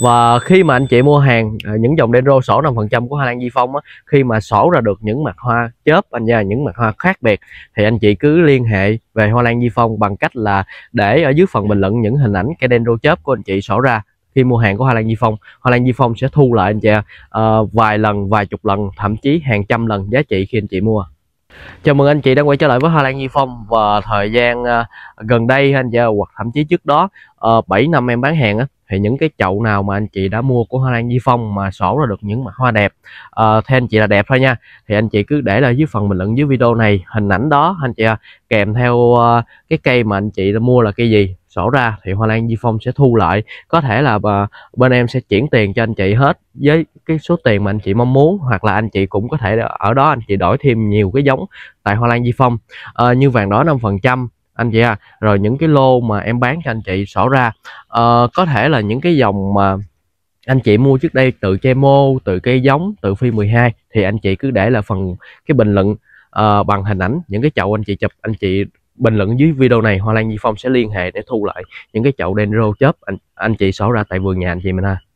và khi mà anh chị mua hàng à, những dòng dendro sổ 5% của Hoa Lan Di Phong á, khi mà sổ ra được những mặt hoa chớp anh nha những mặt hoa khác biệt thì anh chị cứ liên hệ về Hoa Lan Di Phong bằng cách là để ở dưới phần bình luận những hình ảnh cây dendro chớp của anh chị sổ ra khi mua hàng của Hoa Lan Di Phong Hoa Lan Di Phong sẽ thu lại anh chị à, vài lần vài chục lần thậm chí hàng trăm lần giá trị khi anh chị mua Chào mừng anh chị đã quay trở lại với Hoa Lan Nhi Phong và thời gian à, gần đây anh chị hoặc thậm chí trước đó uh, ờ, 7 năm em bán hàng thì những cái chậu nào mà anh chị đã mua của Hoa Lan Nhi Phong mà sổ ra được những mặt hoa đẹp uh, ờ, theo anh chị là đẹp thôi nha thì anh chị cứ để lại dưới phần bình luận dưới video này hình ảnh đó anh chị kèm theo ờ, cái cây mà anh chị đã mua là cây gì sổ ra thì Hoa Lan Di Phong sẽ thu lại có thể là bên em sẽ chuyển tiền cho anh chị hết với cái số tiền mà anh chị mong muốn hoặc là anh chị cũng có thể ở đó anh chị đổi thêm nhiều cái giống tại Hoa Lan Di Phong à, như vàng đỏ 5% anh chị à rồi những cái lô mà em bán cho anh chị sổ ra à, có thể là những cái dòng mà anh chị mua trước đây từ che mô từ cây giống từ phi 12 thì anh chị cứ để là phần cái bình luận uh, bằng hình ảnh những cái chậu anh chị chụp anh chị bình luận dưới video này Hoa Lan Di Phong sẽ liên hệ để thu lại những cái chậu đen rô chớp anh anh chị xỏ ra tại vườn nhà anh chị mình ha